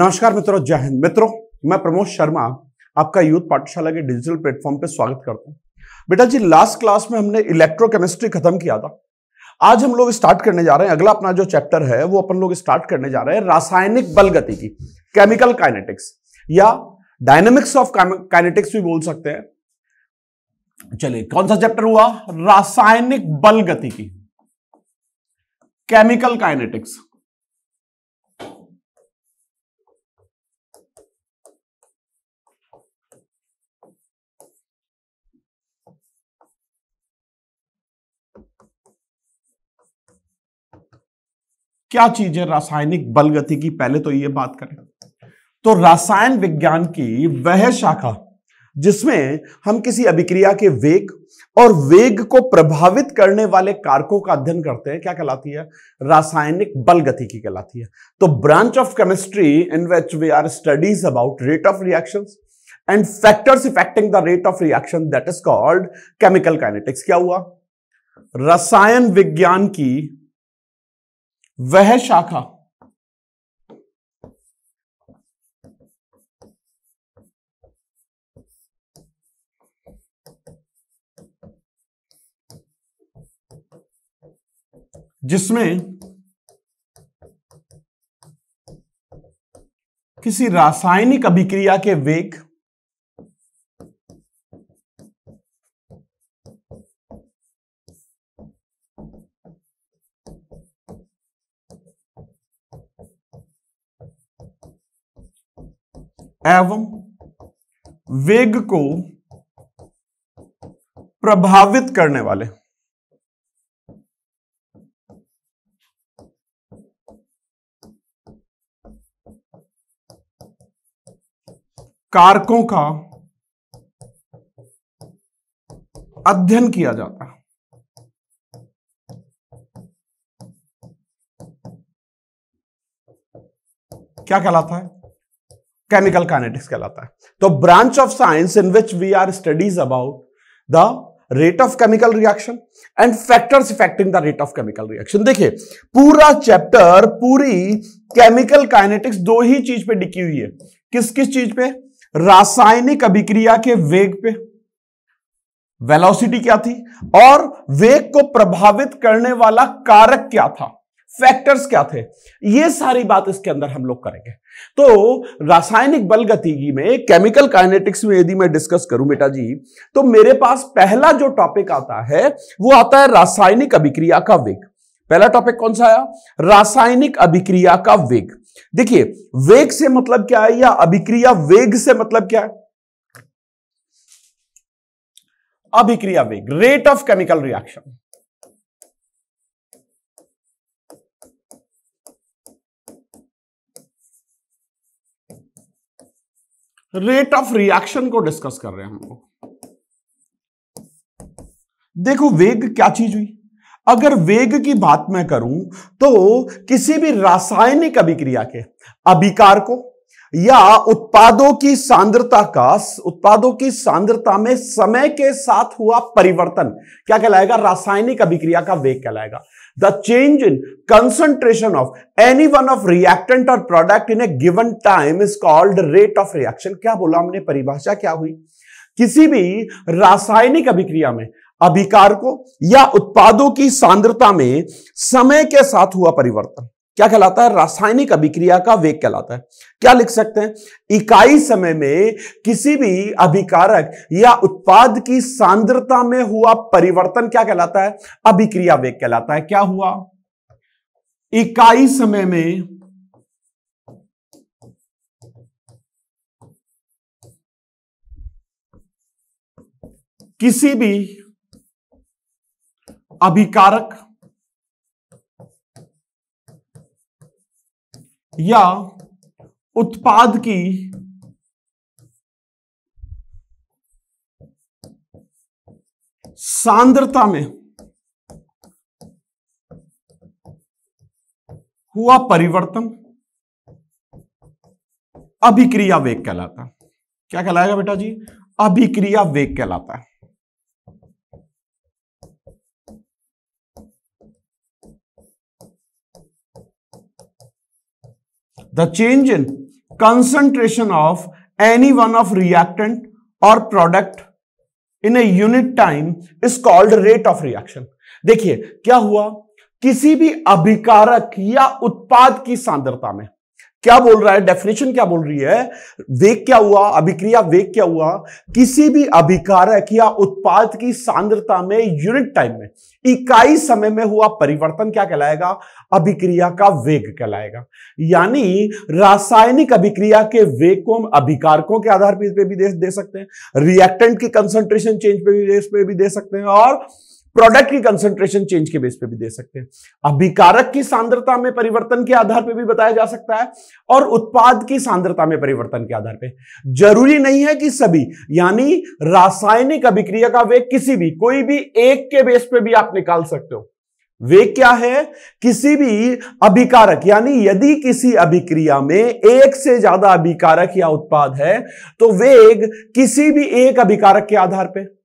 नमस्कार मित्रों जय हिंद मित्रों मैं प्रमोद शर्मा आपका यूथ पाठशाला के डिजिटल प्लेटफॉर्म पर स्वागत करता हूं बेटा जी लास्ट क्लास में हमने इलेक्ट्रोकेमिस्ट्री खत्म किया था आज हम लोग स्टार्ट करने जा रहे हैं अगला अपना जो चैप्टर है वो अपन लोग स्टार्ट करने जा रहे हैं रासायनिक बल गति की केमिकल काइनेटिक्स या डायनेमिक्स ऑफ काइनेटिक्स भी बोल सकते हैं चलिए कौन सा चैप्टर हुआ रासायनिक बल गति की केमिकल काइनेटिक्स क्या चीज है रासायनिक बल गति की पहले तो ये बात करें तो रासायन विज्ञान की वह शाखा जिसमें हम किसी अभिक्रिया के वेग और वेग को प्रभावित करने वाले कारकों का अध्ययन करते हैं क्या कहलाती है रासायनिक बल गति की कहलाती है तो branch of chemistry in which we are studies about rate of reaction and factors affecting the rate of reaction that is called chemical kinetics क्या हुआ रसायन विज्ञान की वह शाखा जिसमें किसी रासायनिक अभिक्रिया के वेग एवं वेग को प्रभावित करने वाले कारकों का अध्ययन किया जाता है क्या कहलाता है केमिकल काइनेटिक्स कहलाता है तो branch of science in which we are studies about the rate of chemical reaction and factors affecting the rate of chemical reaction देखिए पूरा चैप्टर पूरी केमिकल काइनेटिक्स दो ही चीज पे डिकी हुई है किस किस चीज पे रासायनिक अभिक्रिया के वेग पे वेलोसिटी क्या थी और वेग को प्रभावित करने वाला कारक क्या था फैक्टर्स क्या थे ये सारी बात इसके अंदर हम लोग करेंगे तो रासायनिक बल गतिकी में केमिकल काइनेटिक्स में यदि मैं डिस्कस करूं बेटा जी तो मेरे पास पहला जो टॉपिक आता है वो आता है रासायनिक अभिक्रिया का वेग पहला टॉपिक कौन सा आया रासायनिक अभिक्रिया का वेग देखिए वेग से मतलब क्या है या अभिक्रिया वेग से मतलब क्या है अभिक्रिया वेग rate of chemical reaction rate of reaction को डिस्कस कर रहे हैं हम लोग देखो वेग क्या चीज हुई अगर वेग की बात मैं करूं तो किसी भी रासायनिक अभिक्रिया के अभिकार को या उत्पादों की सांद्रता का उत्पादों की सांद्रता में समय के साथ हुआ परिवर्तन क्या कहलाएगा रासायनिक अभिक्रिया का वेग कहलाएगा The change in concentration of any one of reactant or product in a given time is called rate of reaction. क्या बोला हमने परिभाषा क्या हुई किसी भी रासायनिक अभिक्रिया में अभिकारकों या उत्पादों की सांद्रता में समय के साथ हुआ परिवर्तन क्या कहलाता है रासायनिक अभिक्रिया का वेग कहलाता है क्या लिख सकते हैं इकाई समय में किसी भी अभिकारक या उत्पाद की सांद्रता में हुआ परिवर्तन क्या कहलाता है अभिक्रिया वेग कहलाता है क्या हुआ इकाई समय में किसी भी अभिकारक या उत्पाद की सांद्रता में हुआ परिवर्तन अभिक्रिया वेग कहलाता क्या कहलाएगा बेटा जी अभिक्रिया वेग कहलाता है the change in concentration of any one of reactant or product in a unit time is called rate of reaction देखिए क्या हुआ किसी भी अभिकारक या उत्पाद की सांद्रता में क्या बोल रहा है डेफिनेशन क्या बोल रही है वेग क्या हुआ अभिक्रिया वेग क्या हुआ किसी भी अभिकारक या उत्पाद की सांद्रता में यूनिट टाइम में इकाई समय में हुआ परिवर्तन क्या कहलाएगा अभिक्रिया का वेग कहलाएगा यानी रासायनिक अभिक्रिया के वेग को हम अभिकारकों के आधार पर भी दे, दे सकते हैं रिएक्टेंट की कंसंट्रेशन चेंज पे भी, पे भी दे सकते हैं और प्रोडक्ट की कंसंट्रेशन चेंज के बेस पे भी दे सकते हैं अभिकारक की सांद्रता में परिवर्तन के आधार पर भी बताया जा सकता है और उत्पाद की सांद्रता में परिवर्तन के आधार पर जरूरी नहीं है कि सभी यानी रासायनिक अभिक्रिया का वेग किसी भी कोई भी एक के बेस पे भी आप निकाल सकते हो वे क्या है किसी भी अभिकारक यानी यदि किसी अभिक्रिया में एक से ज्यादा अभिकारक या उत्पाद है तो वेग किसी भी एक अभिकारक के आधार पर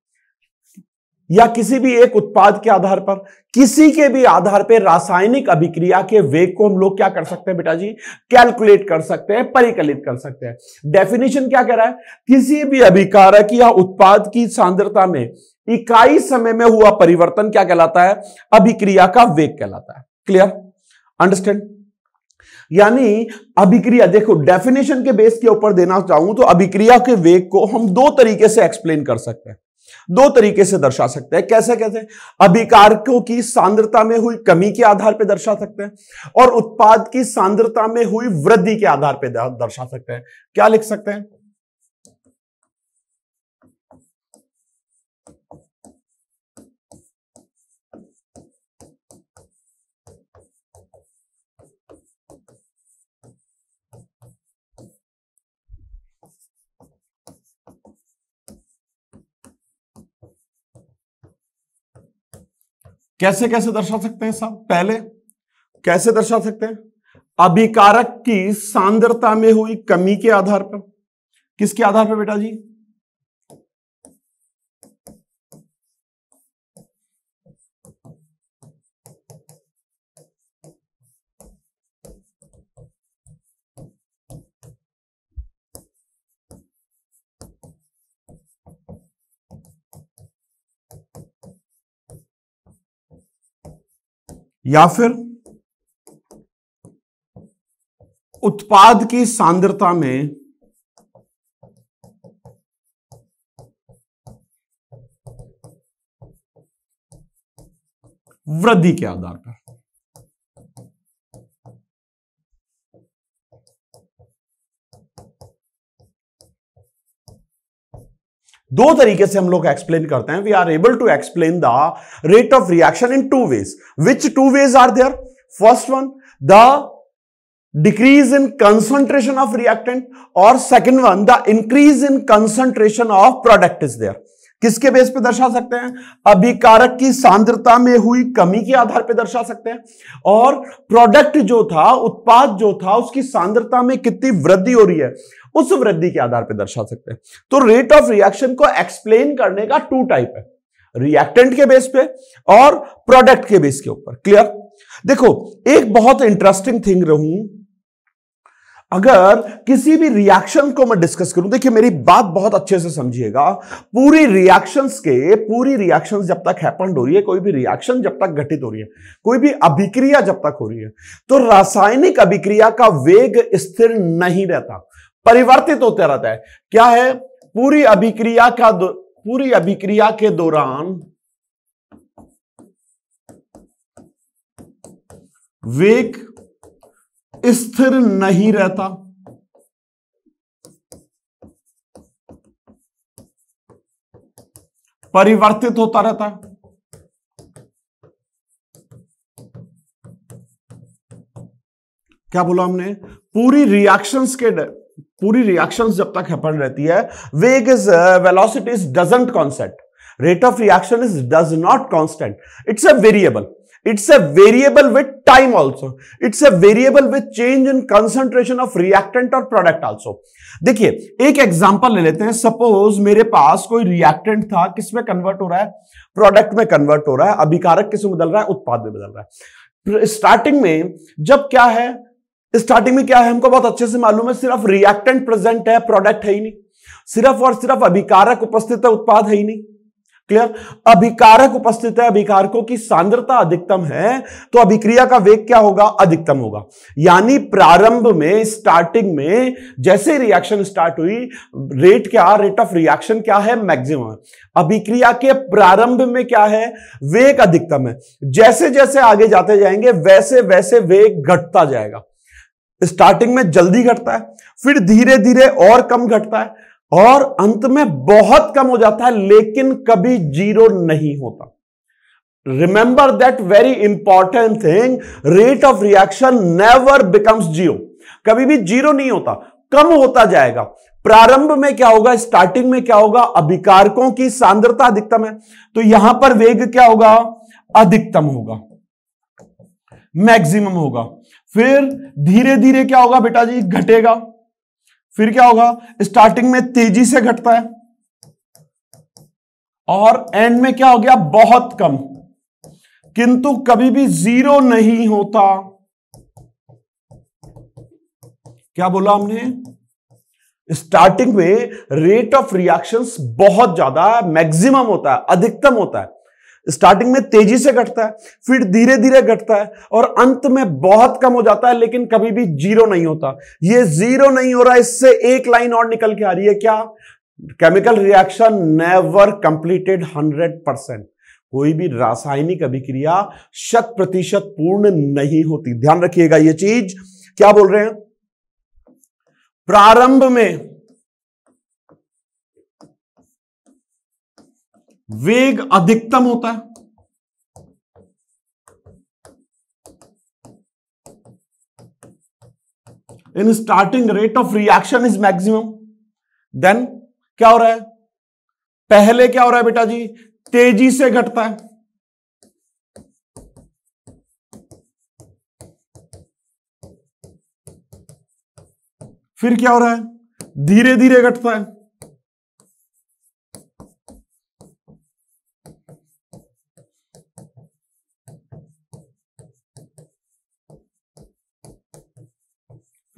या किसी भी एक उत्पाद के आधार पर किसी के भी आधार पर रासायनिक अभिक्रिया के वेग को हम लोग क्या कर सकते हैं बेटा जी कैलकुलेट कर सकते हैं परिकलित कर सकते हैं डेफिनेशन क्या कह रहा है किसी भी अभिकारक या उत्पाद की सांद्रता में इकाई समय में हुआ परिवर्तन क्या कहलाता है अभिक्रिया का वेग कहलाता है क्लियर अंडरस्टैंड यानी अभिक्रिया देखो डेफिनेशन के बेस के ऊपर देना चाहूं तो अभिक्रिया के वेग को हम दो तरीके से एक्सप्लेन कर सकते हैं दो तरीके से दर्शा सकते हैं कैसे कैसे अभिकारकों की सांद्रता में हुई कमी के आधार पर दर्शा सकते हैं और उत्पाद की सांद्रता में हुई वृद्धि के आधार पर दर्शा सकते हैं क्या लिख सकते हैं कैसे कैसे दर्शा सकते हैं साहब पहले कैसे दर्शा सकते हैं अभिकारक की सांद्रता में हुई कमी के आधार पर किसके आधार पर बेटा जी या फिर उत्पाद की सांद्रता में वृद्धि के आधार पर दो तरीके से हम लोग एक्सप्लेन करते हैं we are able to explain the rate of reaction in two ways which two ways are there first one the decrease in concentration of reactant और second one the increase in concentration of product is there किसके base पे दर्शा सकते हैं अभिकारक की सांद्रता में हुई कमी के आधार पे दर्शा सकते हैं और प्रोडक्ट जो था उत्पाद जो था उसकी सांद्रता में कितनी वृद्धि हो रही है उस वृद्धि के आधार पे दर्शा सकते हैं तो रेट ऑफ रिएक्शन को एक्सप्लेन करने का टू टाइप है रिएक्टेंट के बेस पे और प्रोडक्ट के बेस के ऊपर क्लियर देखो एक बहुत इंटरेस्टिंग थिंग रहूं अगर किसी भी रिएक्शन को मैं डिस्कस करूं देखिए मेरी बात बहुत अच्छे से समझिएगा पूरी रिएक्शंस के पूरी रिएक्शंस जब तक हैपन हो रही है कोई भी रिएक्शन जब तक घटित हो रही है कोई भी अभिक्रिया जब तक हो रही है तो रासायनिक अभिक्रिया का वेग स्थिर नहीं रहता परिवर्तित होता रहता है क्या है पूरी अभिक्रिया का पूरी अभिक्रिया के दौरान वेग स्थिर नहीं रहता परिवर्तित होता रहता है क्या बोला हमने पूरी रिएक्शंस के पूरी रिएक्शंस जब तक हैपन रहती है वेग is velocity is doesn't concept rate of reaction is does not constant it's a variable it's a variable with time also it's a variable with change in concentration of reactant और product also देखिए एक example ले लेते हैं suppose मेरे पास कोई reactant था किसमें कन्वर्ट हो रहा है प्रोडक्ट में कन्वर्ट हो रहा है अभिकारक किसमें बदल रहा है उत्पाद में बदल रहा है स्टार्टिंग में जब क्या है स्टार्टिंग में क्या है हमको बहुत अच्छे से मालूम है सिर्फ रिएक्टेंट प्रेजेंट है प्रोडक्ट है ही नहीं सिर्फ और सिर्फ अभिकारक उपस्थित है उत्पाद है ही नहीं क्लियर अभिकारक उपस्थित है अभिकारकों की सांद्रता अधिकतम है तो अभिक्रिया का वेग क्या होगा अधिकतम होगा यानी प्रारंभ में स्टार्टिंग में जैसे रिएक्शन स्टार्ट हुई रेट क्या रेट ऑफ रिएक्शन क्या है मैक्सिमम अभिक्रिया के प्रारंभ में क्या है वेग अधिकतम है जैसे जैसे आगे जाते जाएंगे वैसे वैसे वेग घटता जाएगा स्टार्टिंग में जल्दी घटता है फिर धीरे धीरे और कम घटता है और अंत में बहुत कम हो जाता है लेकिन कभी जीरो नहीं होता remember that very important thing rate of reaction never becomes zero कभी भी जीरो नहीं होता कम होता जाएगा प्रारंभ में क्या होगा स्टार्टिंग में क्या होगा अभिकारकों की सांद्रता अधिकतम है तो यहां पर वेग क्या होगा अधिकतम होगा मैक्सिमम होगा फिर धीरे धीरे क्या होगा बेटा जी घटेगा फिर क्या होगा स्टार्टिंग में तेजी से घटता है और एंड में क्या हो गया बहुत कम किंतु कभी भी जीरो नहीं होता क्या बोला हमने स्टार्टिंग में रेट ऑफ रिएक्शंस बहुत ज्यादा मैक्सिमम होता है अधिकतम होता है स्टार्टिंग में तेजी से घटता है फिर धीरे धीरे घटता है और अंत में बहुत कम हो जाता है लेकिन कभी भी जीरो नहीं होता ये जीरो नहीं हो रहा इससे एक लाइन और निकल के आ रही है क्या chemical reaction never completed hundred percent कोई भी रासायनिक अभिक्रिया शत प्रतिशत पूर्ण नहीं होती ध्यान रखिएगा यह चीज क्या बोल रहे हैं प्रारंभ में वेग अधिकतम होता है in starting rate of reaction is maximum then क्या हो रहा है पहले क्या हो रहा है बेटा जी तेजी से घटता है फिर क्या हो रहा है धीरे धीरे घटता है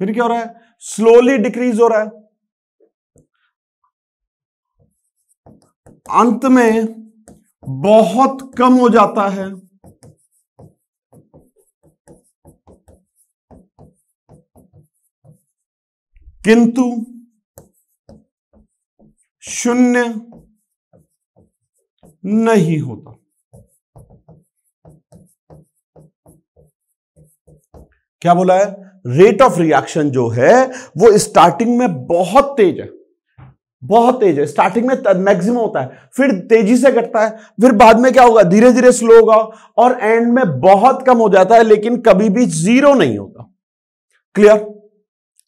फिर क्या हो रहा है स्लोली डिक्रीज हो रहा है अंत में बहुत कम हो जाता है किंतु शून्य नहीं होता क्या बोला है रेट ऑफ रिएक्शन जो है वो स्टार्टिंग में बहुत तेज है बहुत तेज है स्टार्टिंग में मैक्सिमम होता है फिर तेजी से घटता है फिर बाद में क्या होगा धीरे धीरे स्लो होगा और एंड में बहुत कम हो जाता है लेकिन कभी भी जीरो नहीं होगा क्लियर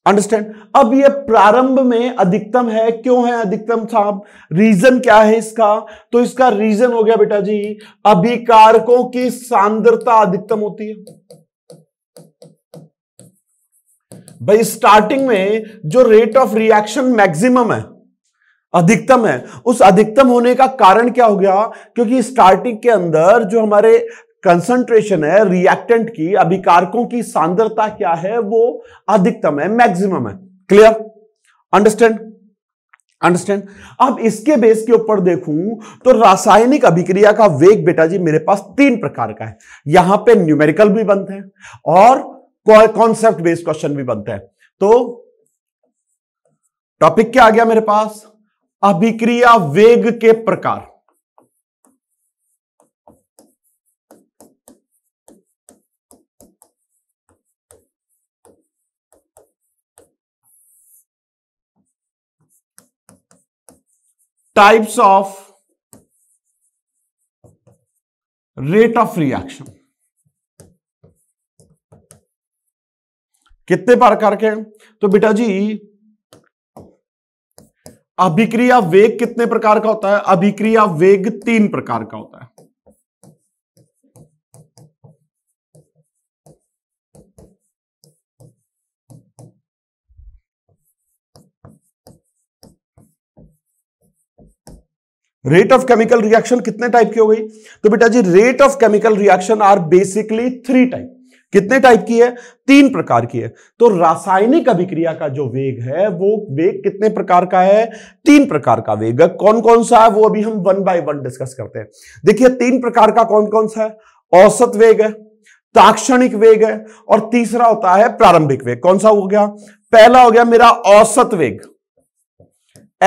अंडरस्टैंड अब ये प्रारंभ में अधिकतम है क्यों है अधिकतम साहब रीजन क्या है इसका तो इसका रीजन हो गया बेटा जी अभिकारकों की सांद्रता अधिकतम होती है भाई स्टार्टिंग में जो रेट ऑफ रिएक्शन मैक्सिमम है अधिकतम है उस अधिकतम होने का कारण क्या हो गया क्योंकि स्टार्टिंग के अंदर जो हमारे कंसंट्रेशन है रिएक्टेंट की अभिकारकों की सांद्रता क्या है वो अधिकतम है मैक्सिमम है क्लियर अंडरस्टैंड अंडरस्टैंड अब इसके बेस के ऊपर देखूं तो रासायनिक अभिक्रिया का वेग बेटा जी मेरे पास तीन प्रकार का है यहां पे न्यूमेरिकल भी बनते हैं और कॉन्सेप्ट बेस्ड क्वेश्चन भी बनते हैं तो टॉपिक क्या आ गया मेरे पास अभिक्रिया वेग के प्रकार types of rate of reaction कितने प्रकार के तो बेटा जी अभिक्रिया वेग कितने प्रकार का होता है अभिक्रिया वेग तीन प्रकार का होता है रेट ऑफ केमिकल रिएक्शन कितने टाइप की हो गई तो बेटा जी rate of chemical reaction are basically three type कितने टाइप की है तीन प्रकार की है तो रासायनिक अभिक्रिया का जो वेग है वो वेग कितने प्रकार का है तीन प्रकार का वेग है कौन कौन सा है वो अभी हम वन बाय वन डिस्कस करते हैं देखिए तीन प्रकार का कौन कौन सा है औसत वेग है ताक्षणिक वेग है और तीसरा होता है प्रारंभिक वेग कौन सा हो गया पहला हो गया मेरा औसत वेग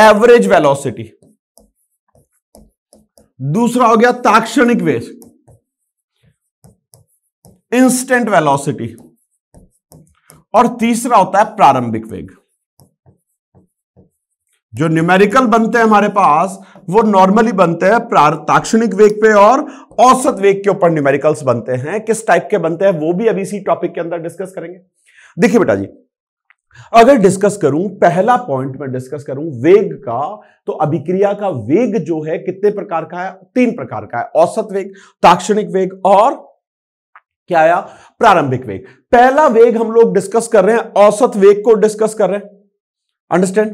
एवरेज वेलोसिटी दूसरा हो गया ताक्षणिक वेग इंस्टेंट वेलोसिटी और तीसरा होता है प्रारंभिक वेग जो न्यूमेरिकल बनते हैं हमारे पास वो नॉर्मली बनते हैं ताक्षणिक वेग पे और औसत वेग के ऊपर न्यूमेरिकल्स बनते हैं किस टाइप के बनते हैं वो भी अभी इसी टॉपिक के अंदर डिस्कस करेंगे देखिए बेटा जी अगर डिस्कस करूं पहला पॉइंट में डिस्कस करूं वेग का तो अभिक्रिया का वेग जो है कितने प्रकार का है तीन प्रकार का है औसत वेग ताक्षणिक वेग और क्या आया प्रारंभिक वेग पहला वेग हम लोग डिस्कस कर रहे हैं औसत वेग को डिस्कस कर रहे हैं अंडरस्टैंड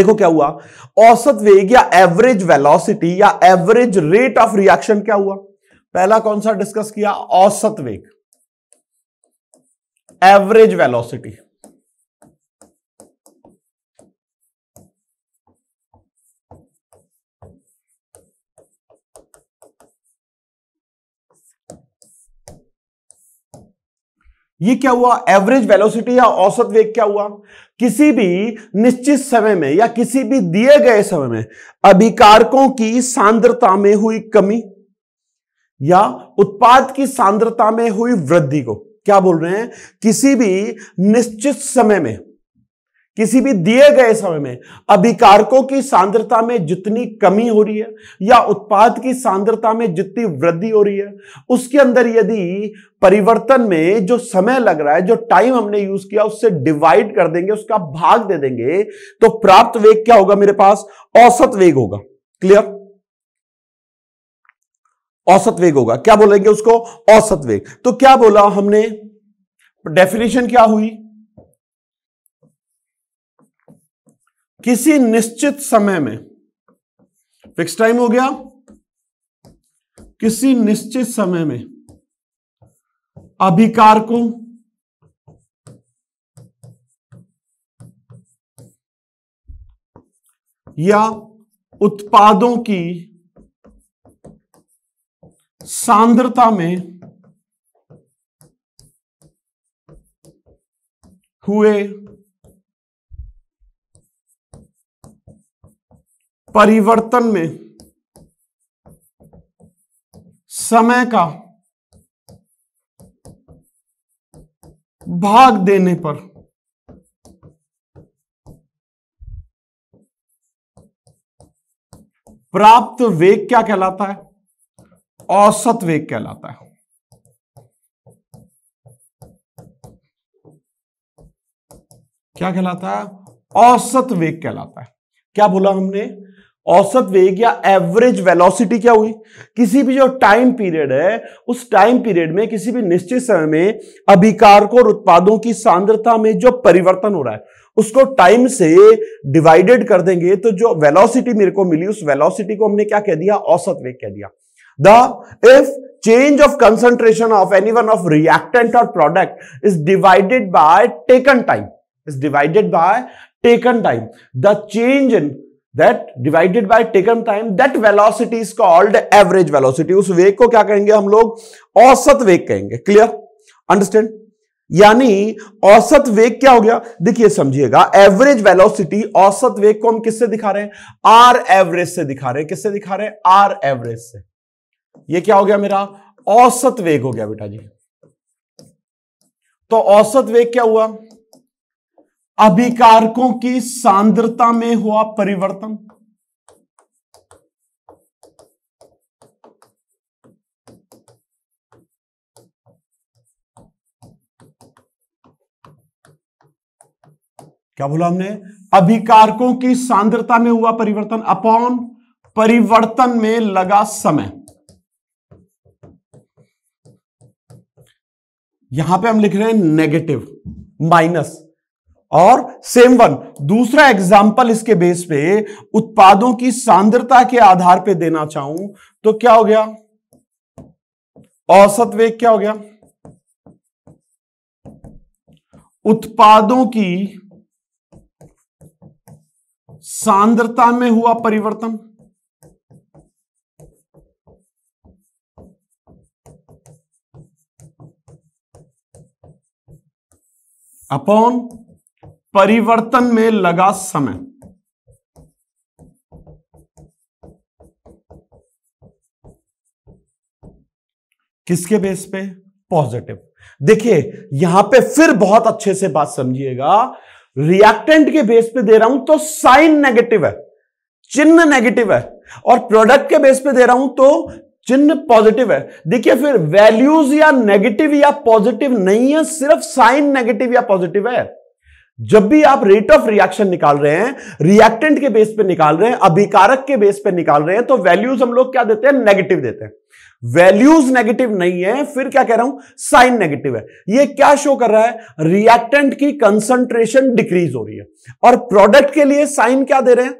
देखो क्या हुआ औसत वेग या एवरेज वेलोसिटी या एवरेज रेट ऑफ रिएक्शन क्या हुआ पहला कौन सा डिस्कस किया औसत वेग एवरेज वेलोसिटी ये क्या हुआ एवरेज वेलोसिटी या औसत वेग क्या हुआ किसी भी निश्चित समय में या किसी भी दिए गए समय में अभिकारकों की सांद्रता में हुई कमी या उत्पाद की सांद्रता में हुई वृद्धि को क्या बोल रहे हैं किसी भी निश्चित समय में किसी भी दिए गए समय में अभिकारकों की सांद्रता में जितनी कमी हो रही है या उत्पाद की सांद्रता में जितनी वृद्धि हो रही है उसके अंदर यदि परिवर्तन में जो समय लग रहा है जो टाइम हमने यूज किया उससे डिवाइड कर देंगे उसका भाग दे देंगे तो प्राप्त वेग क्या होगा मेरे पास औसत वेग होगा क्लियर औसत वेग होगा क्या बोलेंगे उसको औसत वेग तो क्या बोला हमने डेफिनेशन क्या हुई किसी निश्चित समय में फिक्स टाइम हो गया किसी निश्चित समय में अभिकार को या उत्पादों की सांद्रता में हुए परिवर्तन में समय का भाग देने पर प्राप्त वेग क्या कहलाता है औसत वेग कहलाता है क्या कहलाता है औसत वेग कहलाता है क्या बोला हमने औसत वेग या एवरेज वेलोसिटी क्या हुई किसी भी जो टाइम पीरियड है उस टाइम पीरियड में किसी भी निश्चित समय में अभिकारक और उत्पादों की सांद्रता में जो परिवर्तन हो रहा है उसको टाइम से डिवाइडेड कर देंगे तो जो वेलोसिटी मेरे को मिली उस वेलोसिटी को हमने क्या कह दिया औसत वेग कह दिया the if change of concentration of any one of reactant और product is divided by taken time is divided by taken time the change in that divided by taken time that velocity is called average velocity उस वेग को क्या कहेंगे हम लोग औसत वेग कहेंगे क्लियर अंडरस्टैंड यानी औसत वेग क्या हो गया देखिए समझिएगा एवरेज वेलोसिटी औसत वेग को हम किससे दिखा रहे हैं आर एवरेज से दिखा रहे हैं किससे दिखा रहे हैं आर एवरेज से ये क्या हो गया मेरा औसत वेग हो गया बेटा जी तो औसत वेग क्या हुआ अभिकारकों की सांद्रता में हुआ परिवर्तन क्या बोला हमने अभिकारकों की सांद्रता में हुआ परिवर्तन अपॉन परिवर्तन में लगा समय यहां पे हम लिख रहे हैं नेगेटिव माइनस और सेम वन दूसरा एग्जाम्पल इसके बेस पे उत्पादों की सांद्रता के आधार पे देना चाहूं तो क्या हो गया औसत वेग क्या हो गया उत्पादों की सांद्रता में हुआ परिवर्तन अपॉन परिवर्तन में लगा समय किसके बेस पे पॉजिटिव देखिए यहां पे फिर बहुत अच्छे से बात समझिएगा रिएक्टेंट के बेस पे दे रहा हूं तो साइन नेगेटिव है चिन्ह नेगेटिव है और प्रोडक्ट के बेस पे दे रहा हूं तो चिन्ह पॉजिटिव है देखिए फिर वैल्यूज या नेगेटिव या पॉजिटिव नहीं है सिर्फ साइन नेगेटिव या पॉजिटिव है जब भी आप रेट ऑफ रिएक्शन निकाल रहे हैं रिएक्टेंट के बेस पे निकाल रहे हैं अभिकारक के बेस पे निकाल रहे हैं तो वैल्यूज हम लोग क्या देते हैं नेगेटिव देते हैं वैल्यूज नेगेटिव नहीं है फिर क्या कह रहा हूं साइन नेगेटिव है ये क्या शो कर रहा है रिएक्टेंट की कंसंट्रेशन डिक्रीज हो रही है और प्रोडक्ट के लिए साइन क्या दे रहे हैं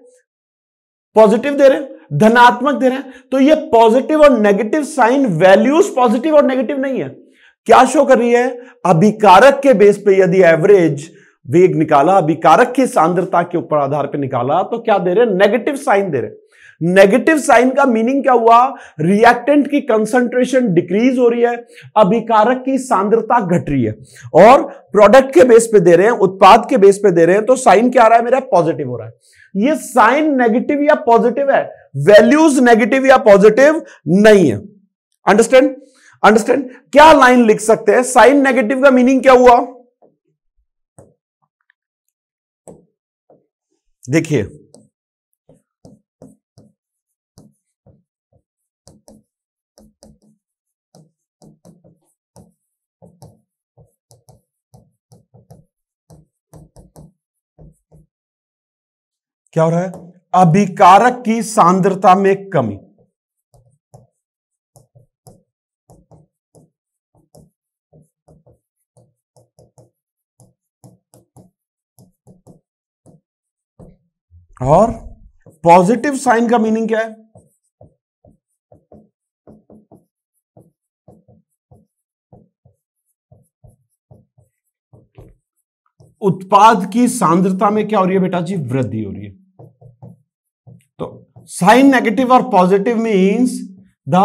पॉजिटिव दे रहे हैं धनात्मक दे रहे हैं तो ये पॉजिटिव और नेगेटिव साइन वैल्यूज पॉजिटिव और नेगेटिव नहीं है क्या शो कर रही है अभिकारक के बेस पे यदि एवरेज वेग निकाला अभी कारक की सांद्रता के ऊपर आधार पर निकाला तो क्या दे रहे नेगेटिव साइन दे रहे नेगेटिव साइन का मीनिंग क्या हुआ रिएक्टेंट की कंसंट्रेशन डिक्रीज हो रही है अभिकारक की सांद्रता घट रही है और प्रोडक्ट के बेस पे दे रहे हैं उत्पाद के बेस पे दे रहे हैं तो साइन क्या आ रहा है मेरा पॉजिटिव हो रहा है ये साइन नेगेटिव या पॉजिटिव है वैल्यूज नेगेटिव या पॉजिटिव नहीं है अंडरस्टैंड अंडरस्टैंड क्या लाइन लिख सकते हैं साइन नेगेटिव का मीनिंग क्या हुआ देखिए क्या हो रहा है अभिकारक की सांद्रता में कमी और पॉजिटिव साइन का मीनिंग क्या है उत्पाद की सांद्रता में क्या हो रही है बेटा जी वृद्धि हो रही है तो साइन नेगेटिव और positive means the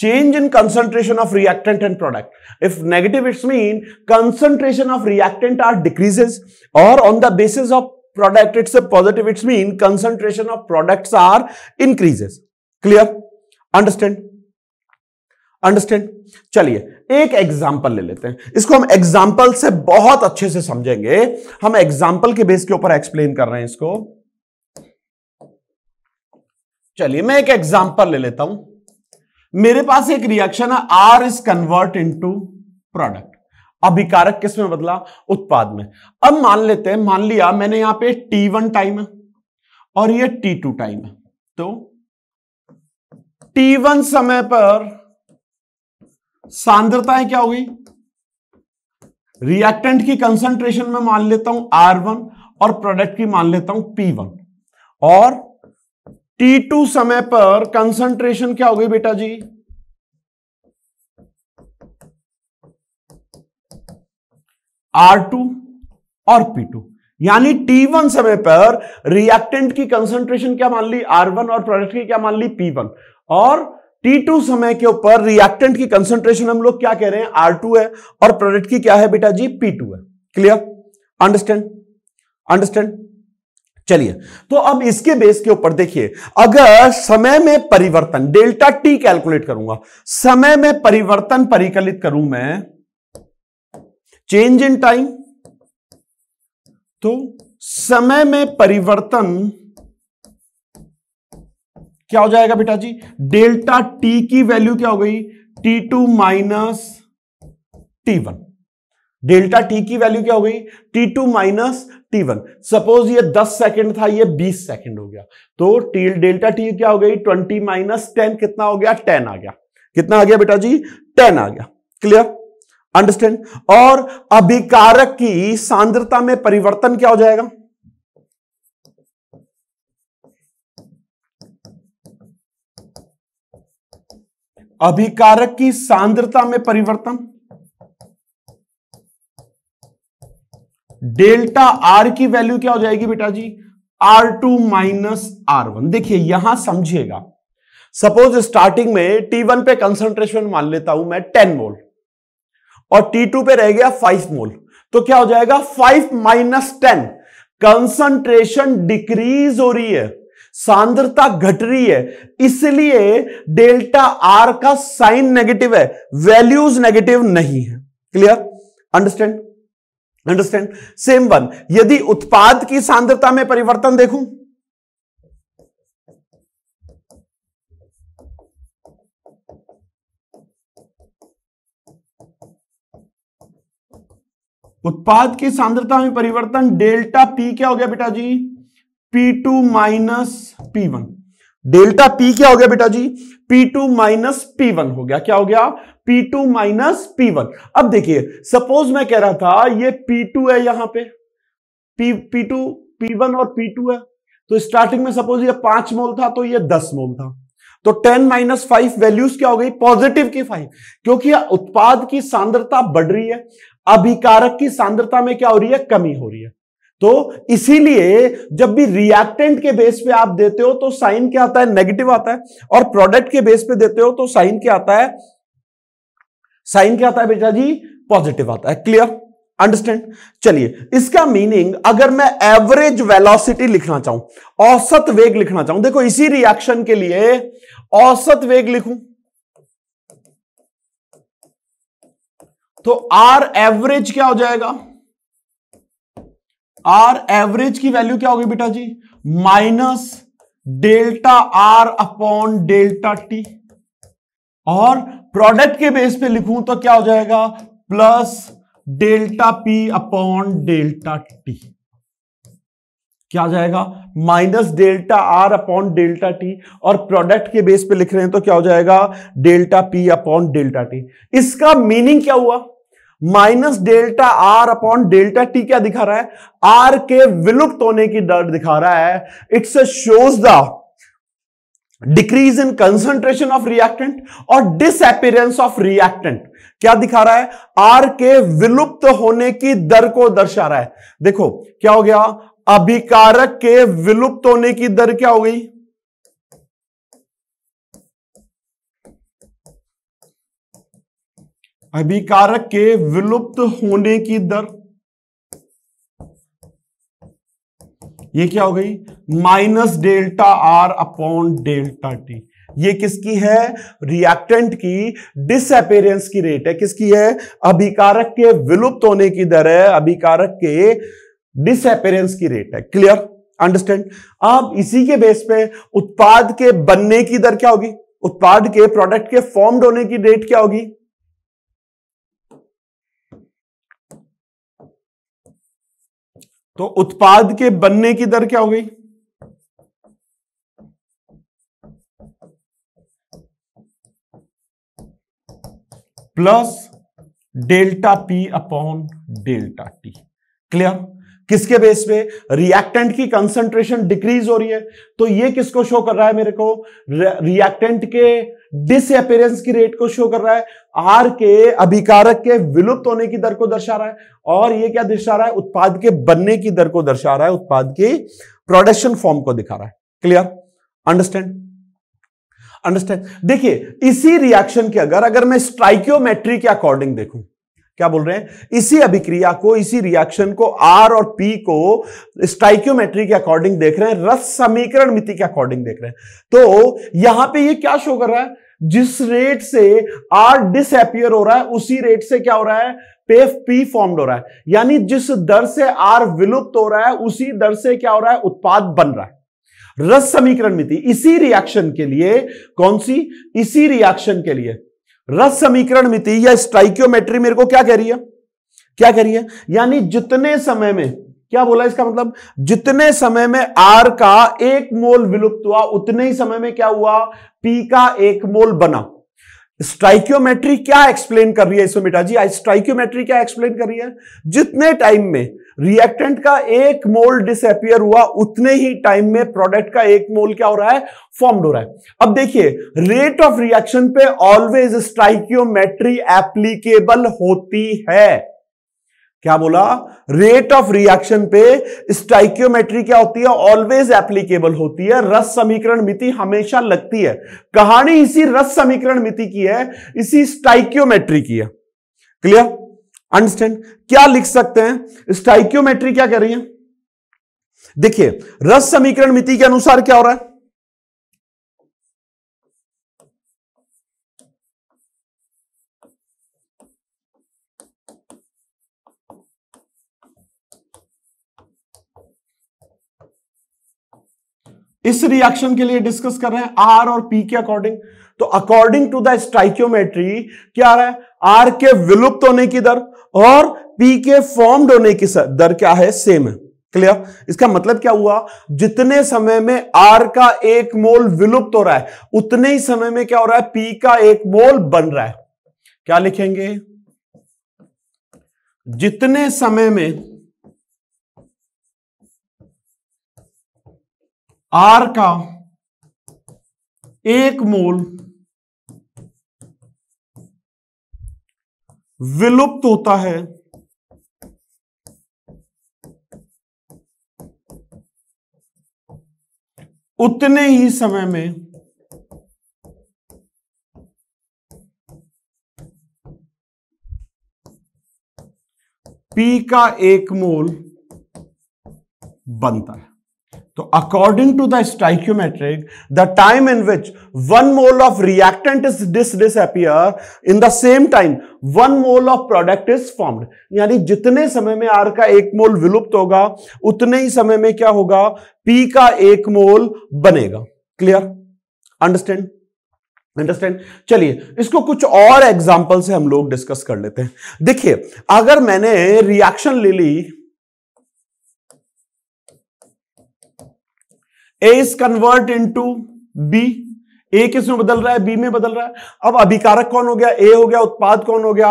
change in concentration of reactant and product if negative it's mean concentration of reactant are decreases और on the basis of product it's a positive it's mean concentration of products are increases clear understand understand चलिए एक example ले लेते हैं इसको हम example से बहुत अच्छे से समझेंगे हम एग्जाम्पल के बेस के ऊपर एक्सप्लेन कर रहे हैं इसको चलिए मैं एक एग्जाम्पल ले लेता हूं मेरे पास एक रिएक्शन है R is convert into product अभिकारक किस में बदला उत्पाद में अब मान लेते हैं मान लिया मैंने यहां पे टी वन टाइम है और ये टी टू टाइम है तो टी वन समय पर सांद्रताएं क्या हुई रिएक्टेंट की कंसंट्रेशन में मान लेता हूं आर वन और प्रोडक्ट की मान लेता हूं पी वन और टी टू समय पर कंसंट्रेशन क्या हो गई बेटा जी आर टू और पी टू यानी टी वन समय पर रिएक्टेंट की कंसंट्रेशन क्या मान ली आर वन और प्रोडक्ट की क्या मान ली पी वन और टी टू समय के ऊपर रिएक्टेंट की कंसंट्रेशन हम लोग क्या कह रहे हैं टू है और प्रोडक्ट की क्या है बेटा जी पी टू है क्लियर अंडरस्टैंड अंडरस्टैंड चलिए तो अब इसके बेस के ऊपर देखिए अगर समय में परिवर्तन डेल्टा टी कैलकुलेट करूंगा समय में परिवर्तन परिकलित करूं मैं चेंज इन टाइम तो समय में परिवर्तन क्या हो जाएगा बेटा जी डेल्टा टी की वैल्यू क्या हो गई T two minus T one delta T की वैल्यू क्या हो गई T two minus T one suppose ये 10 सेकंड था ये 20 सेकंड हो गया तो टी डेल्टा टी क्या हो गई 20 माइनस टेन कितना हो गया 10 आ गया कितना आ गया बेटा जी 10 आ गया क्लियर अंडरस्टैंड और अभिकारक की सांद्रता में परिवर्तन क्या हो जाएगा अभिकारक की सांद्रता में परिवर्तन डेल्टा आर की वैल्यू क्या हो जाएगी बेटा जी R two minus R one देखिए यहां समझिएगा सपोज स्टार्टिंग में टी वन पे कंसंट्रेशन मान लेता हूं मैं टेन वोल्ट और T2 पे रह गया फाइव मोल तो क्या हो जाएगा five minus ten concentration decrease हो रही है सांद्रता घट रही है इसलिए डेल्टा आर का साइन नेगेटिव है वैल्यूज नेगेटिव नहीं है clear understand understand same one यदि उत्पाद की सांद्रता में परिवर्तन देखूं उत्पाद की सांद्रता में परिवर्तन डेल्टा पी क्या हो गया बेटा जी P two minus P one delta P क्या हो गया बेटा जी P two minus P one हो गया क्या हो गया P two minus P one अब देखिए सपोज मैं कह रहा था ये पी टू है यहां पे P P two P one और पी टू है तो स्टार्टिंग में सपोज ये पांच मोल था तो ये दस मोल था तो 10 माइनस फाइव वैल्यूज क्या हो गई पॉजिटिव की फाइव क्योंकि उत्पाद की सांद्रता बढ़ रही है अभिकारक की सांद्रता में क्या हो रही है कमी हो रही है तो इसीलिए जब भी रिएक्टेंट के बेस पे आप देते हो तो साइन क्या आता है नेगेटिव आता है और प्रोडक्ट के बेस पे देते हो तो साइन क्या आता है साइन क्या आता है बेटा जी पॉजिटिव आता है क्लियर अंडरस्टैंड चलिए इसका मीनिंग अगर मैं एवरेज वेलोसिटी लिखना चाहूं औसत वेग लिखना चाहूं देखो इसी रिएक्शन के लिए औसत वेग लिखूं तो आर एवरेज क्या हो जाएगा आर एवरेज की वैल्यू क्या होगी बेटा जी minus delta R upon delta T और प्रोडक्ट के बेस पे लिखूं तो क्या हो जाएगा plus delta P upon delta T क्या हो जाएगा minus delta R upon delta T और प्रोडक्ट के बेस पे लिख रहे हैं तो क्या हो जाएगा delta P upon delta T इसका मीनिंग क्या हुआ minus delta R upon delta T क्या दिखा रहा है आर के विलुप्त होने की दर दिखा रहा है it's shows the decrease in concentration of reactant और डिसअपेरेंस ऑफ रिएक्टेंट क्या दिखा रहा है आर के विलुप्त होने की दर को दर्शा रहा है देखो क्या हो गया अभिकारक के विलुप्त होने की दर क्या हो गई अभिकारक के विलुप्त होने की दर ये क्या हो गई minus delta R upon delta T ये किसकी है रिएक्टेंट की डिसअपेरेंस की रेट है किसकी है अभिकारक के विलुप्त होने की दर है अभिकारक के डिसअपेरेंस की रेट है क्लियर अंडरस्टैंड अब इसी के बेस पे उत्पाद के बनने की दर क्या होगी उत्पाद के प्रोडक्ट के फॉर्म्ड होने की रेट क्या होगी तो उत्पाद के बनने की दर क्या हो गई plus delta P upon delta T clear किसके बेस पे रिएक्टेंट की कंसंट्रेशन डिक्रीज हो रही है तो ये किसको शो कर रहा है मेरे को रिएक्टेंट के डिसअपेरेंस की रेट को शो कर रहा है आर के अभिकारक के विलुप्त होने की दर को दर्शा रहा है और ये क्या दर्शा रहा है उत्पाद के बनने की दर को दर्शा रहा है उत्पाद की प्रोडक्शन फॉर्म को दिखा रहा है क्लियर अंडरस्टैंड अंडरस्टैंड देखिए इसी रिएक्शन के अगर अगर मैं स्ट्राइक्योमेट्री के अकॉर्डिंग देखूं क्या बोल रहे हैं इसी अभिक्रिया को इसी रिएक्शन को आर और पी को स्टाइक्योमेट्री के अकॉर्डिंग देख रहे हैं रस समीकरण मिति के अकॉर्डिंग देख रहे हैं तो यहां पे ये क्या शो कर रहा है जिस रेट से आर डिसअपियर हो रहा है उसी रेट से क्या हो रहा है पेफ पी फॉर्म्ड हो रहा है यानी जिस दर से आर विलुप्त हो रहा है उसी दर से क्या हो रहा है उत्पाद बन रहा है रस समीकरण मिति इसी रिएक्शन के लिए कौन सी इसी रिएक्शन के लिए रस समीकरण मिति या स्ट्राइक्योमेट्री मेरे को क्या कह रही है क्या कह रही है यानी जितने समय में क्या बोला इसका मतलब जितने समय में आर का एक मोल विलुप्त हुआ उतने ही समय में क्या हुआ पी का एक मोल बना स्ट्राइक्योमेट्री क्या एक्सप्लेन कर रही है इसमें बेटा जी स्ट्राइक्योमेट्री क्या एक्सप्लेन कर रही है जितने टाइम में रिएक्टेंट का एक मोल डिसअपियर हुआ उतने ही टाइम में प्रोडक्ट का एक मोल क्या हो रहा है फॉर्म्ड हो रहा है अब देखिए रेट ऑफ रिएक्शन पे ऑलवेज स्ट्राइक्योमेट्री एप्लीकेबल होती है क्या बोला रेट ऑफ रिएक्शन पे स्टाइक्योमेट्री क्या होती है ऑलवेज एप्लीकेबल होती है रस समीकरण मिति हमेशा लगती है कहानी इसी रस समीकरण मिति की है इसी स्टाइक्योमेट्री की है क्लियर अंडरस्टैंड क्या लिख सकते हैं स्टाइक्योमेट्री क्या कह रही है देखिए रस समीकरण मिति के अनुसार क्या हो रहा है इस रिएक्शन के लिए डिस्कस कर रहे हैं आर और पी के अकॉर्डिंग तो अकॉर्डिंग टू द स्ट्राइक्योमेट्री क्या रहा है आर के विलुप्त होने की दर और पी के फॉर्म्ड होने की दर क्या है सेम है क्लियर इसका मतलब क्या हुआ जितने समय में आर का एक मोल विलुप्त हो रहा है उतने ही समय में क्या हो रहा है पी का एक मोल बन रहा है क्या लिखेंगे जितने समय में आर का एक मोल विलुप्त होता है उतने ही समय में पी का एक मोल बनता है तो according to the stoichiometric the time in which one mole of reactant is dis disappear in the same time one mole of product is formed यानी जितने समय में आर का एक मोल विलुप्त होगा उतने ही समय में क्या होगा पी का एक मोल बनेगा क्लियर अंडरस्टैंड अंडरस्टैंड चलिए इसको कुछ और एग्जाम्पल से हम लोग डिस्कस कर लेते हैं देखिए अगर मैंने रिएक्शन ले ली A is convert into B A किस में बदल रहा है बी में बदल रहा है अब अभिकारक कौन हो गया ए हो गया उत्पाद कौन हो गया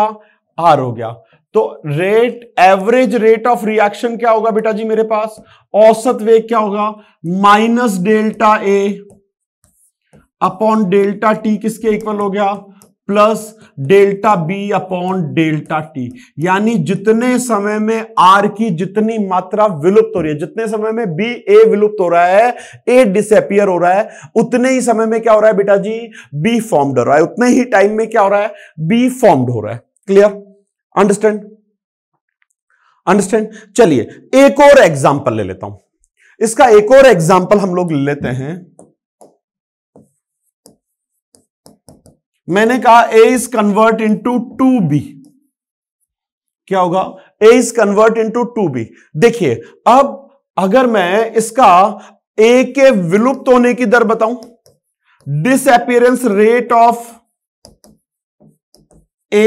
आर हो गया तो rate average rate of reaction क्या होगा बेटा जी मेरे पास औसत वेग क्या होगा minus delta A upon delta T किसके इक्वल हो गया plus delta B upon delta T यानी जितने समय में आर की जितनी मात्रा विलुप्त हो रही है जितने समय में बी ए विलुप्त हो रहा है ए डिसअपियर हो रहा है उतने ही समय में क्या हो रहा है बेटा जी बी फॉर्म्ड हो रहा है उतने ही टाइम में क्या हो रहा है बी फॉर्म्ड हो रहा है क्लियर अंडरस्टैंड अंडरस्टैंड चलिए एक और एग्जाम्पल ले लेता हूं इसका एक और एग्जाम्पल हम लोग लेते हैं मैंने कहा A is convert into two B क्या होगा A is convert into two B देखिए अब अगर मैं इसका ए के विलुप्त होने की दर बताऊं डिसअपियरेंस रेट ऑफ ए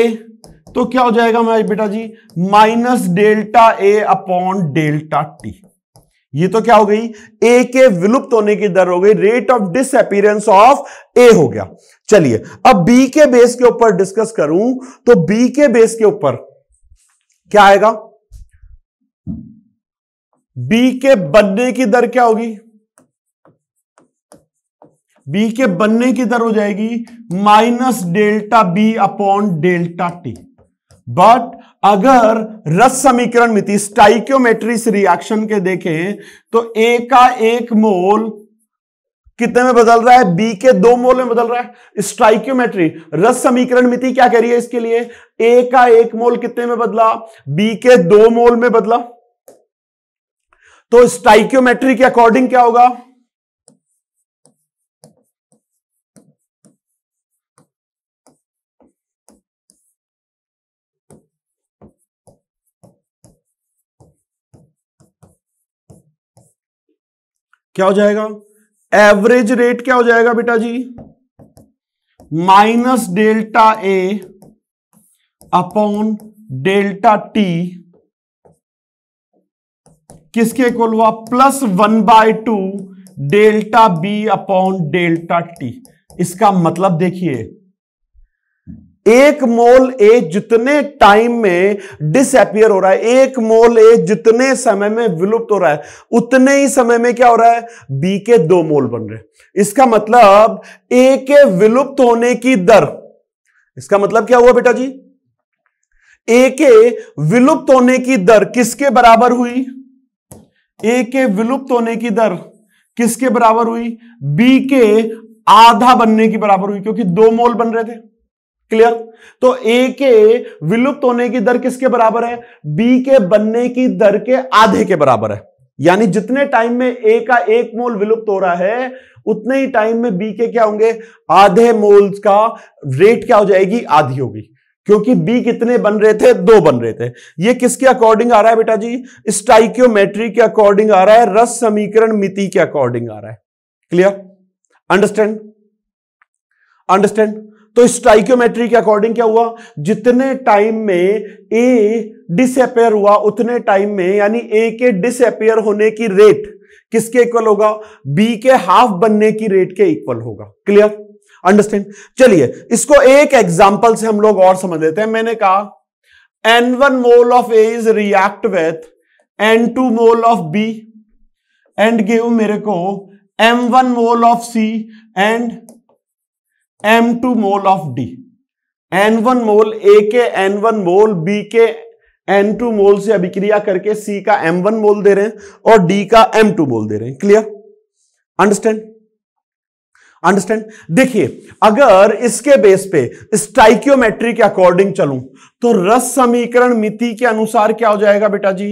तो क्या हो जाएगा मैं बेटा जी minus delta A upon delta T ये तो क्या हो गई ए के विलुप्त होने की दर हो गई rate of disappearance of A हो गया चलिए अब बी के बेस के ऊपर डिस्कस करूं तो बी के बेस के ऊपर क्या आएगा बी के बनने की दर क्या होगी बी के बनने की दर हो जाएगी minus delta B upon delta T but अगर रस समीकरण मिति स्टाइक्योमेट्रिस रिएक्शन के देखें तो ए का एक मोल कितने में बदल रहा है बी के दो मोल में बदल रहा है स्ट्राइक्योमेट्री रस समीकरण मिति क्या कह रही है इसके लिए ए का एक मोल कितने में बदला बी के दो मोल में बदला तो स्टाइक्योमेट्री के अकॉर्डिंग क्या होगा क्या हो जाएगा एवरेज रेट क्या हो जाएगा बेटा जी minus delta A upon delta T किसके इक्वल हुआ plus one by two delta B upon delta T इसका मतलब देखिए एक मोल ए जितने टाइम में डिसअपियर हो रहा है एक मोल ए जितने समय में विलुप्त हो रहा है उतने ही समय में क्या हो रहा है बी के दो मोल बन रहे इसका मतलब ए के विलुप्त होने की दर इसका मतलब क्या हुआ बेटा जी ए के विलुप्त होने की दर किसके बराबर हुई ए के विलुप्त होने की दर किसके बराबर हुई बी के आधा बनने की बराबर हुई क्योंकि दो मोल बन रहे थे क्लियर तो ए के विलुप्त होने की दर किसके बराबर है बी के बनने की दर के आधे के बराबर है यानी जितने टाइम में ए का एक मोल विलुप्त हो रहा है उतने ही टाइम में बी के क्या होंगे आधे मोल्स का रेट क्या हो जाएगी आधी होगी क्योंकि बी कितने बन रहे थे दो बन रहे थे ये किसके अकॉर्डिंग आ रहा है बेटा जी स्टाइक्योमेट्री के अकॉर्डिंग आ रहा है रस समीकरण मिति के अकॉर्डिंग आ रहा है क्लियर अंडरस्टैंड अंडरस्टैंड तो स्ट्राइक्योमेट्री स्टाइक्योमेट्री के अकॉर्डिंग क्या हुआ जितने टाइम में ए डिसअपेयर हुआ उतने टाइम में यानी ए के डिसअपेयर होने की रेट किसके इक्वल होगा बी के हाफ बनने की रेट के इक्वल होगा क्लियर अंडरस्टैंड चलिए इसको एक एग्जाम्पल से हम लोग और समझ लेते हैं मैंने कहा n one mole of A is react with n two mole of B and give मेरे को m one mole of C and m two mole of D n one mole A के एन वन मोल बी के n two mole से अभिक्रिया करके सी का M one मोल दे रहे हैं और डी का एम टू मोल दे रहे हैं क्लियर अंडरस्टैंड अंडरस्टैंड देखिए अगर इसके बेस पे स्टाइक्योमेट्री के अकॉर्डिंग चलूं तो रस समीकरण मिति के अनुसार क्या हो जाएगा बेटा जी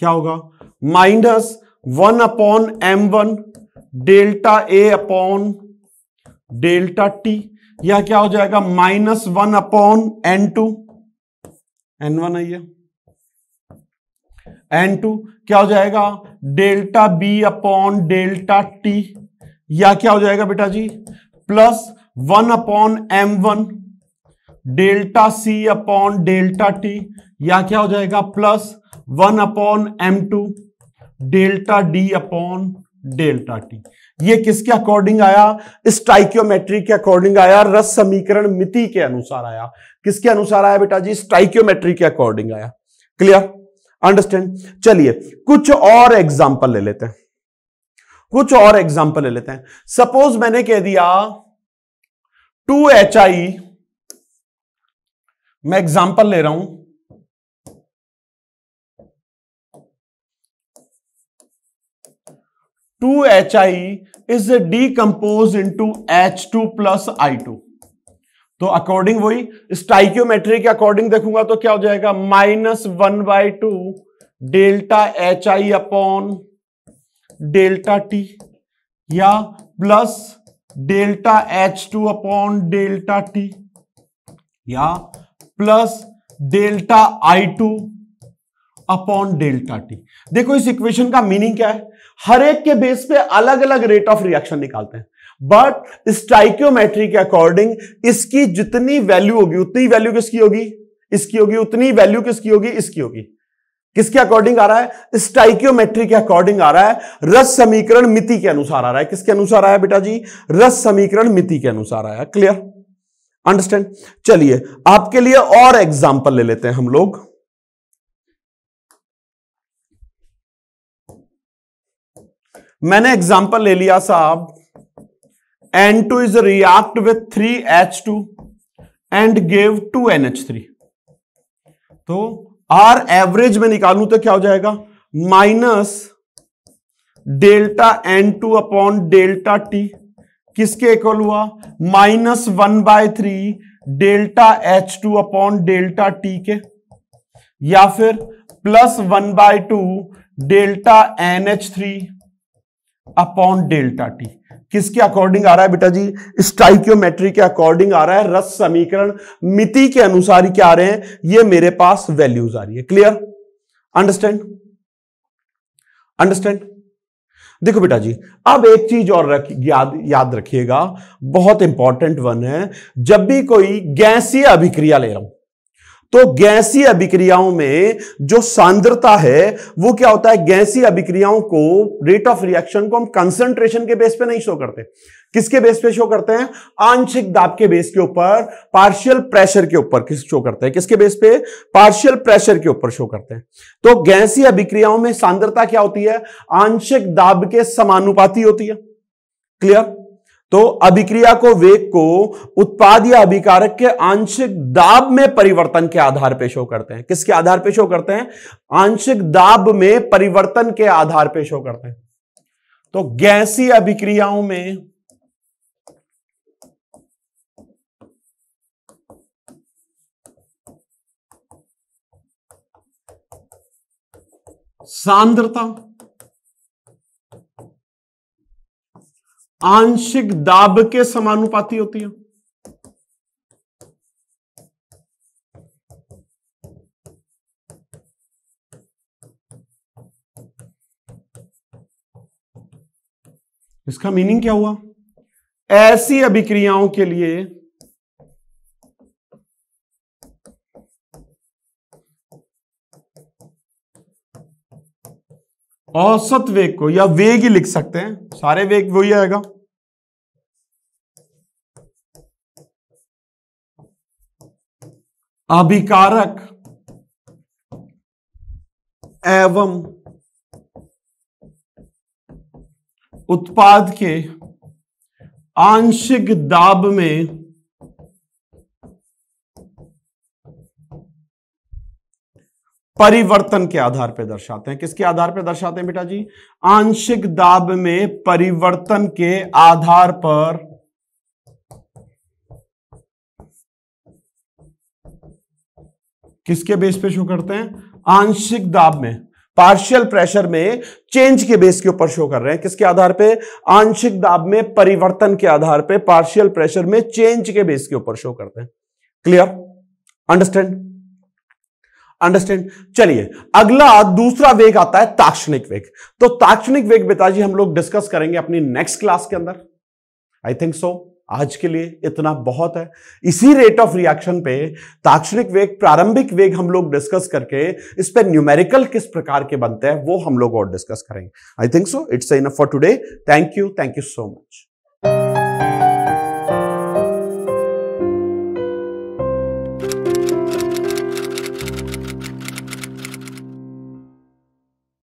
क्या होगा minus one upon m one delta A upon delta T या क्या हो जाएगा minus one upon n two n one आइए एन टू क्या हो जाएगा delta B upon delta T या क्या हो जाएगा बेटा जी plus one upon m one delta C upon delta T या क्या हो जाएगा plus one upon m two delta D upon delta T ये किसके अकॉर्डिंग आया स्टाइक्योमेट्री के अकॉर्डिंग आया रस समीकरण मिति के अनुसार आया किसके अनुसार आया बेटा जी स्टाइक्योमेट्री के अकॉर्डिंग आया क्लियर अंडरस्टैंड चलिए कुछ और एग्जाम्पल ले लेते हैं कुछ और एग्जाम्पल ले लेते हैं सपोज मैंने कह दिया टू एच आई मैं एग्जाम्पल ले रहा हूं two H I is decompose into H two plus I two तो अकॉर्डिंग वही स्टाइक्योमेट्री के अकॉर्डिंग देखूंगा तो क्या हो जाएगा minus one by two delta H I upon delta T या plus delta H two upon delta T या plus delta I two upon delta T देखो इस इक्वेशन का मीनिंग क्या है हर एक के बेस पे अलग अलग रेट ऑफ रिएक्शन निकालते हैं बट स्टाइक्योमेट्री के अकॉर्डिंग इसकी जितनी वैल्यू होगी उतनी वैल्यू किसकी होगी इसकी होगी उतनी वैल्यू किसकी होगी इसकी होगी किसके अकॉर्डिंग आ रहा है स्टाइक्योमेट्री के अकॉर्डिंग आ रहा है रस समीकरण मिति के अनुसार आ रहा है किसके अनुसार आया बेटा जी रस समीकरण मिति के अनुसार आया क्लियर अंडरस्टैंड चलिए आपके लिए और एग्जाम्पल ले लेते हैं हम लोग मैंने एग्जाम्पल ले लिया साहब N two is react with three H two and gave two N H three तो आर एवरेज में निकालू तो क्या हो जाएगा minus delta N two upon delta T किसके इक्वल हुआ minus one by three delta H two upon delta T के या फिर plus one by two delta N H three upon delta T किसके अकॉर्डिंग आ रहा है बेटा जी स्टाइक्योमेट्री के अकॉर्डिंग आ रहा है रस समीकरण मिति के अनुसार क्या आ रहे हैं ये मेरे पास वैल्यूज आ रही है क्लियर अंडरस्टैंड अंडरस्टैंड देखो बेटा जी अब एक चीज और रख याद याद रखिएगा बहुत इंपॉर्टेंट वन है जब भी कोई गैसीय अभिक्रिया ले रहा हूं तो गैसीय अभिक्रियाओं में जो सांद्रता है वो क्या होता है गैसीय अभिक्रियाओं को रेट ऑफ रिएक्शन को हम कंसंट्रेशन के बेस पे नहीं शो करते किसके बेस पे शो करते हैं आंशिक दाब के बेस के ऊपर पार्शियल प्रेशर के ऊपर किस शो करते हैं किसके बेस पे पार्शियल प्रेशर के ऊपर शो करते हैं तो गैसीय अभिक्रियाओं में सांद्रता क्या होती है आंशिक दाब के समानुपाती होती है क्लियर तो अभिक्रिया को वेग को उत्पाद या अभिकारक के आंशिक दाब में परिवर्तन के आधार पर शो करते हैं किसके आधार पर शो करते हैं आंशिक दाब में परिवर्तन के आधार पर शो करते हैं तो गैसीय अभिक्रियाओं में सांद्रता आंशिक दाब के समानुपाती होती है इसका मीनिंग क्या हुआ ऐसी अभिक्रियाओं के लिए औसत वेग को या वेग ही लिख सकते हैं सारे वेग वही आएगा अभिकारक एवं उत्पाद के आंशिक दाब में परिवर्तन के आधार पर दर्शाते हैं किसके आधार पर दर्शाते हैं बेटा जी आंशिक दाब में परिवर्तन के आधार पर किसके बेस पे शो करते हैं आंशिक दाब में पार्शियल प्रेशर में चेंज के बेस के ऊपर शो कर रहे हैं किसके आधार पे आंशिक दाब में परिवर्तन के आधार पे पार्शियल प्रेशर में चेंज के बेस के ऊपर शो करते हैं क्लियर अंडरस्टैंड अंडरस्टैंड चलिए अगला दूसरा वेग आता है ताक्षणिक वेग तो ताक्षणिक वेग बेताजी हम लोग डिस्कस करेंगे अपनी नेक्स्ट क्लास के अंदर आई थिंक सो आज के लिए इतना बहुत है इसी रेट ऑफ रिएक्शन पे ताक्षणिक वेग प्रारंभिक वेग हम लोग डिस्कस करके इस पर न्यूमेरिकल किस प्रकार के बनते हैं वो हम लोग और डिस्कस करेंगे I think so it's enough for today thank you thank you so much